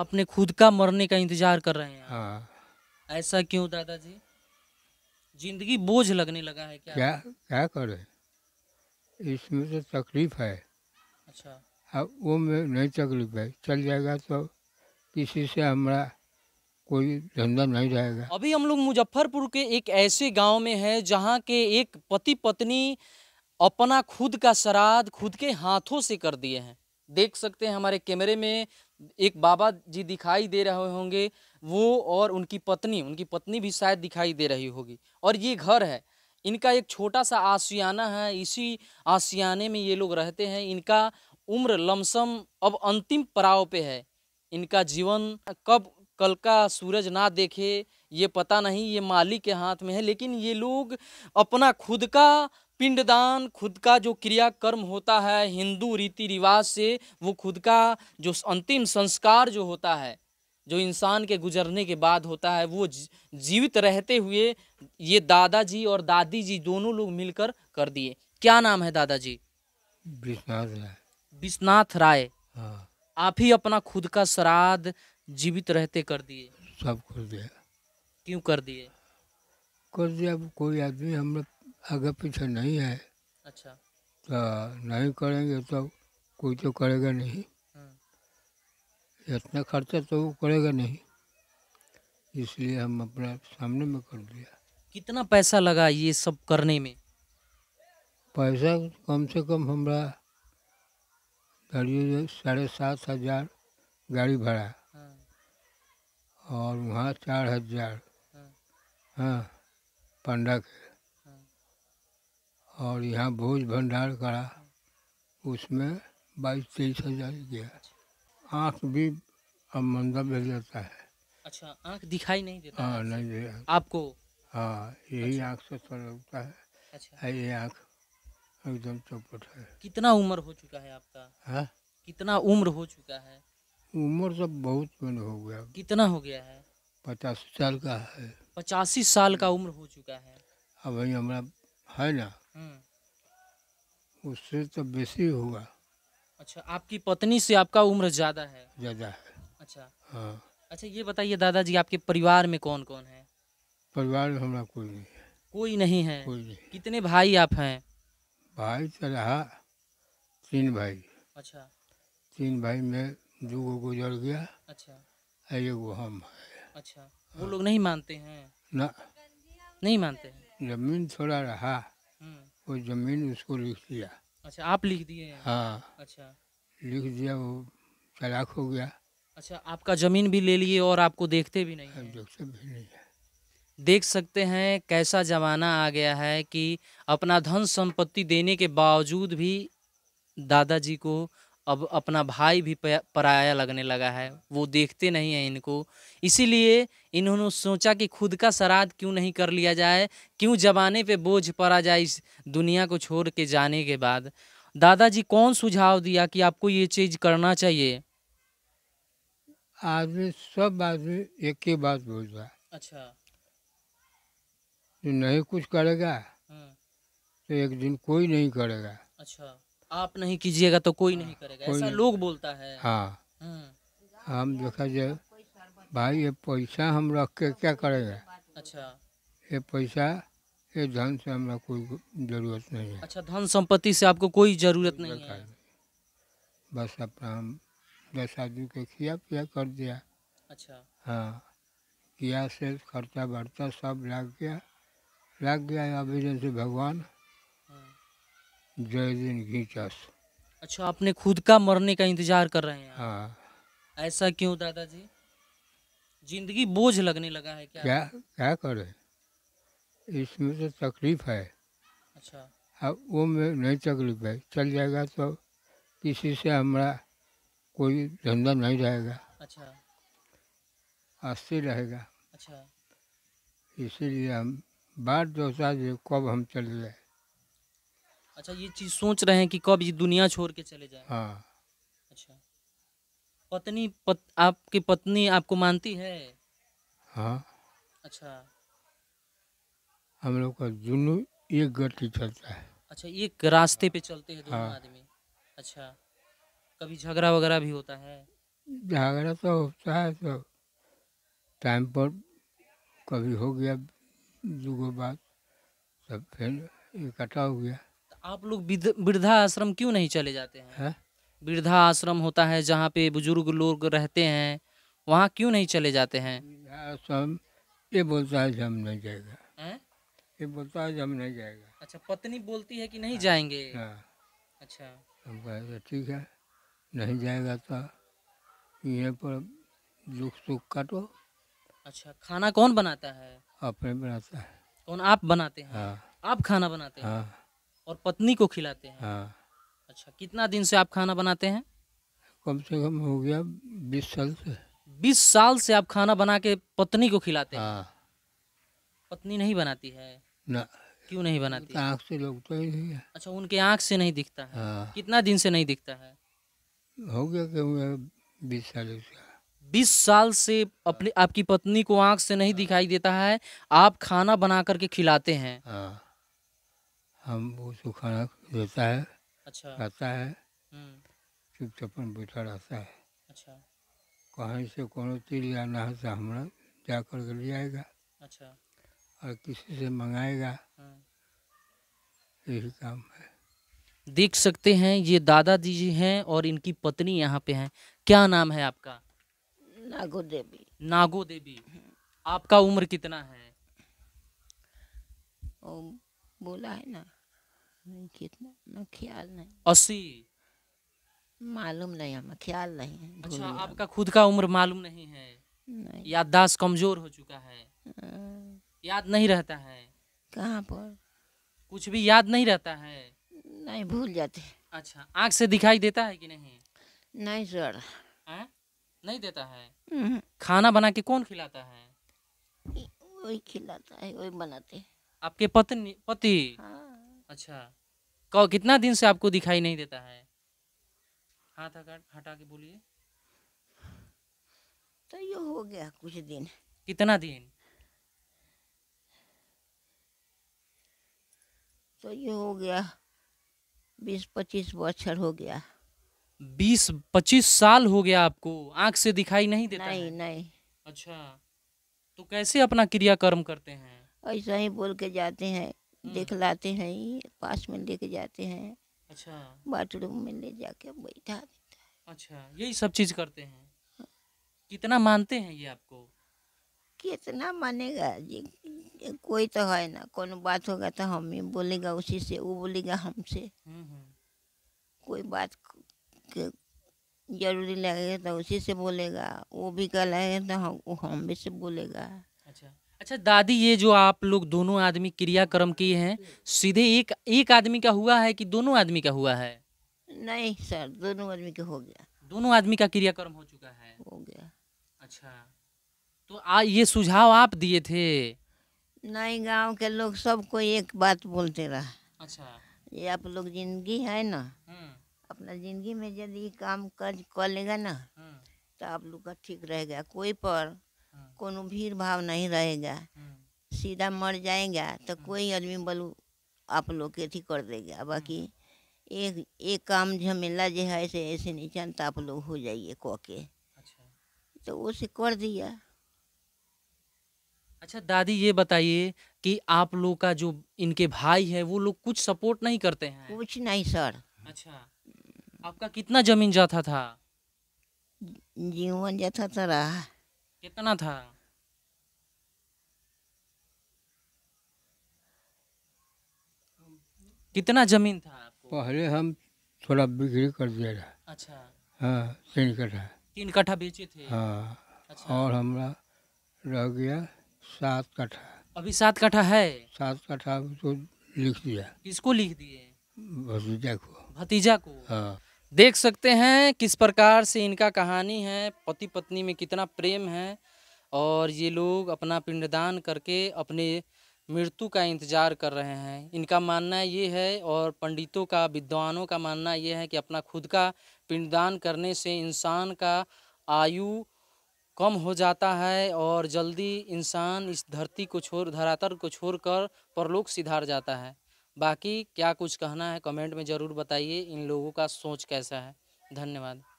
अपने खुद का मरने का इंतजार कर रहे हैं हाँ। ऐसा क्यों दादाजी जिंदगी बोझ लगने लगा है क्या क्या क्या करें इसमें तो तकलीफ है अच्छा अब वो में नहीं तकलीफ है चल जाएगा तो किसी से हमारा कोई धंधा नहीं रहेगा अभी हम लोग मुजफ्फरपुर के एक ऐसे गांव में हैं जहां के एक पति पत्नी अपना खुद का श्राद्ध खुद के हाथों से कर दिए हैं देख सकते हैं हमारे कैमरे में एक बाबा जी दिखाई दे रहे होंगे वो और उनकी पत्नी उनकी पत्नी भी शायद दिखाई दे रही होगी और ये घर है इनका एक छोटा सा आसियाना है इसी आसियाने में ये लोग रहते हैं इनका उम्र लमसम अब अंतिम पड़ाव पे है इनका जीवन कब कल का सूरज ना देखे ये पता नहीं ये मालिक के हाथ में है लेकिन ये लोग अपना खुद का पिंडदान खुद का जो क्रियाकर्म होता है हिंदू रीति रिवाज से वो खुद का जो अंतिम संस्कार जो होता है जो इंसान के गुजरने के बाद होता है वो जीवित रहते हुए ये दादाजी और दादी जी दोनों लोग मिलकर कर दिए क्या नाम है दादाजी विश्वनाथ राय विश्वनाथ राय हाँ। आप ही अपना खुद का श्राद्ध जीवित रहते कर दिए सब कर दिया क्यों कर दिए कर दिया कोई आदमी हम लोग आगे पीछे नहीं है अच्छा तो नहीं करेंगे तो कोई तो करेगा नहीं हम्म। इतना खर्चा तो वो करेगा नहीं इसलिए हम अपना सामने में कर दिया कितना पैसा लगा ये सब करने में पैसा कम से कम हमारा गाड़ी साढ़े सात हजार गाड़ी भाड़ा हाँ। और वहाँ चार हजार हाँ, हाँ पंडा के और यहाँ भोज भंडार करा उसमें बाईस तेईस हज़ार गया आँख भी अब मंदा मिल जाता है अच्छा आँख दिखाई नहीं देता हाँ नहीं दे आपको हाँ यही अच्छा। आँख से सर लगता है अच्छा ये आँख एकदम चौपट है कितना उम्र हो चुका है आपका है हाँ? कितना उम्र हो चुका है उम्र सब बहुत मन हो गया कितना हो गया है पचासी साल का है पचासी साल का उम्र हो चुका है अब हमारा है ना हम्म। उससे तो बेसी हुआ अच्छा आपकी पत्नी से आपका उम्र ज़्यादा है ज़्यादा है अच्छा हाँ अच्छा ये बताइए दादाजी आपके परिवार में कौन कौन है परिवार में हमारा कोई नहीं है कोई नहीं है कोई नहीं कितने भाई आप हैं भाई तो रहा तीन भाई अच्छा तीन भाई में दो गो गुजर गया अच्छा एक हम है अच्छा वो हाँ। लोग नहीं मानते हैं ना नहीं मानते हैं जमीन थोड़ा रहा हम्म। वो जमीन उसको लिख दिया अच्छा आप लिख दिए हाँ अच्छा लिख दिया वो चलाक हो गया अच्छा आपका जमीन भी ले लिए और आपको देखते भी नहीं है। देखते भी नहीं देख सकते हैं कैसा ज़माना आ गया है कि अपना धन संपत्ति देने के बावजूद भी दादाजी को अब अपना भाई भी पराया लगने लगा है वो देखते नहीं हैं इनको इसीलिए इन्होंने सोचा कि खुद का श्राद्ध क्यों नहीं कर लिया जाए क्यों जमाने पे बोझ पड़ा जाए इस दुनिया को छोड़ के जाने के बाद दादाजी कौन सुझाव दिया कि आपको ये चीज़ करना चाहिए आदमी सब आदमी एक ही बात बोल रहा अच्छा नहीं कुछ करेगा हाँ। तो एक दिन कोई नहीं करेगा अच्छा आप नहीं कीजिएगा तो कोई नहीं हाँ, करेगा कोई ऐसा लोग बोलता है हाँ हम्म। हम देखा जाए भाई ये पैसा हम रख के क्या करेगा अच्छा ये पैसा ये धन से हमें कोई जरूरत नहीं है अच्छा धन संपत्ति से आपको कोई जरूरत नहीं है बस अपना हम दस आदमी के खिया पिया कर दिया अच्छा हाँ किया से खर्चा बढ़ता सब लग गया लग गया अभी जैसे भगवान जय दिन घी चास अच्छा आपने खुद का मरने का इंतजार कर रहे हैं हाँ ऐसा क्यों दादाजी जिंदगी बोझ लगने लगा है क्या क्या क्या करे इसमें तो तकलीफ है अच्छा अब वो में नहीं तकलीफ है चल जाएगा तो किसी से हमारा कोई धंधा नहीं रहेगा अच्छा अस्थिर रहेगा अच्छा इसीलिए हम बात दोसा जी कब हम चले जाए अच्छा ये चीज सोच रहे हैं कि कब ये दुनिया छोड़ के चले जाए हाँ अच्छा पत्नी पत, आपकी पत्नी आपको मानती है हाँ अच्छा हम लोग का जुनू एक गति चलता है अच्छा एक रास्ते पे चलते हैं दोनों हाँ। आदमी अच्छा कभी झगड़ा वगैरह भी होता है झगड़ा तो होता है तो टाइम पर कभी हो गया दो बात सब फिर इकट्ठा हो गया आप लोग वृद्धा आश्रम क्यों नहीं चले जाते हैं वृद्धा आश्रम होता है जहाँ पे बुजुर्ग लोग रहते हैं वहाँ क्यों नहीं चले जाते हैं आश्रम ये बोलता है हम नहीं जाएगा ये बोलता है हम नहीं जाएगा अच्छा पत्नी बोलती है कि नहीं जाएंगे हाँ। अच्छा हम कहेंगे अच्छा, ठीक है नहीं जाएगा तो यहाँ पर दुख सुख काटो अच्छा खाना कौन बनाता है अपने बनाता है कौन आप बनाते हैं हाँ। आप खाना बनाते हैं हाँ। और पत्नी को खिलाते हैं हाँ अच्छा कितना दिन से आप खाना बनाते हैं कम से कम हो गया बीस साल से बीस साल से आप खाना बना के पत्नी को खिलाते हाँ। हैं पत्नी नहीं बनाती है ना क्यों नहीं बनाती आँख से लोग तो ही नहीं है अच्छा उनके आँख से नहीं दिखता है हाँ। कितना दिन से नहीं दिखता है हो गया क्यों बीस साल से बीस साल से अपनी आपकी पत्नी को आँख से नहीं दिखाई देता है आप खाना बना करके खिलाते हैं हाँ। हम उसको खाना देता है अच्छा खाता है हम्म। चुपचापन बैठा रहता है अच्छा कहीं से कोनो चीज आना है तो हमारा जा कर के ले आएगा अच्छा और किसी से मंगाएगा हम्म। यही काम है देख सकते हैं ये दादाजी जी हैं और इनकी पत्नी यहाँ पे हैं क्या नाम है आपका नागो देवी नागो देवी आपका उम्र कितना है बोला है ना मालूम नहीं हमें ख्याल नहीं है अच्छा आपका खुद का उम्र मालूम नहीं है नहीं याददाश्त कमजोर हो चुका है हाँ। याद नहीं रहता है कहाँ पर कुछ भी याद नहीं रहता है नहीं भूल जाते अच्छा आँख से दिखाई देता है कि नहीं नहीं सर हाँ? नहीं देता है हम्म। खाना बना के कौन खिलाता है वही खिलाता है वही बनाते आपके पत्नी पति हाँ। अच्छा कौ कितना दिन से आपको दिखाई नहीं देता है हाथ हटा के बोलिए तो ये हो गया कुछ दिन कितना दिन तो ये हो गया बीस पच्चीस बच्चर हो गया बीस पच्चीस साल हो गया आपको आंख से दिखाई नहीं देता नहीं है। नहीं अच्छा तो कैसे अपना क्रियाकर्म करते हैं ऐसा ही बोल के जाते हैं लेके लाते हैं पास में लेके जाते हैं अच्छा बाथरूम में ले जाके बैठा देता है अच्छा यही सब चीज करते हैं कितना मानते हैं ये आपको कितना मानेगा जी कोई तो है ना कौन बात होगा तो हम ही बोलेगा उसी से वो बोलेगा हमसे हम्म, हम्म। कोई बात जरूरी लगेगा तो उसी से बोलेगा वो भी कल आएगा तो हम हम भी से बोलेगा अच्छा अच्छा दादी ये जो आप लोग दोनों आदमी क्रियाक्रम किए हैं सीधे एक एक आदमी का हुआ है कि दोनों आदमी का हुआ है नहीं सर दोनों आदमी का हो गया दोनों आदमी का क्रियाक्रम हो चुका है हो गया अच्छा तो आ, ये सुझाव आप दिए थे नहीं गांव के लोग सबको एक बात बोलते रहा अच्छा ये आप लोग जिंदगी है ना हम्म। अपना जिंदगी में यदि काम कर लेगा ना हम्म। तो आप लोग का ठीक रहेगा कोई पर कोनो भीड़ भाव नहीं रहेगा हम्म। सीधा मर जाएगा तो हम्म। कोई आदमी बोलू आप लोग के अथी कर देगा हम्म। बाकी एक एक काम झमेला जो है ऐसे ऐसे नहीं जानता तो आप लोग हो जाइए कह के अच्छा। तो उसे कर दिया अच्छा दादी ये बताइए कि आप लोग का जो इनके भाई है वो लोग कुछ सपोर्ट नहीं करते हैं कुछ नहीं सर अच्छा आपका कितना जमीन जाता था जीवन जाता था तो रहा कितना था कितना जमीन था आपको पहले हम थोड़ा बिक्री कर दिया था अच्छा हाँ तीन कट्ठा तीन कट्ठा बेचे थे हाँ अच्छा। और हमारा रह गया सात कट्ठा अभी सात कट्ठा है सात कट्ठा तो लिख दिया किसको लिख दिए भतीजा को भतीजा को हाँ देख सकते हैं किस प्रकार से इनका कहानी है पति पत्नी में कितना प्रेम है और ये लोग अपना पिंडदान करके अपने मृत्यु का इंतजार कर रहे हैं इनका मानना ये है और पंडितों का विद्वानों का मानना ये है कि अपना खुद का पिंडदान करने से इंसान का आयु कम हो जाता है और जल्दी इंसान इस धरती को छोड़ धरातल को छोड़कर परलोक सिधार जाता है बाकी क्या कुछ कहना है कमेंट में ज़रूर बताइए इन लोगों का सोच कैसा है धन्यवाद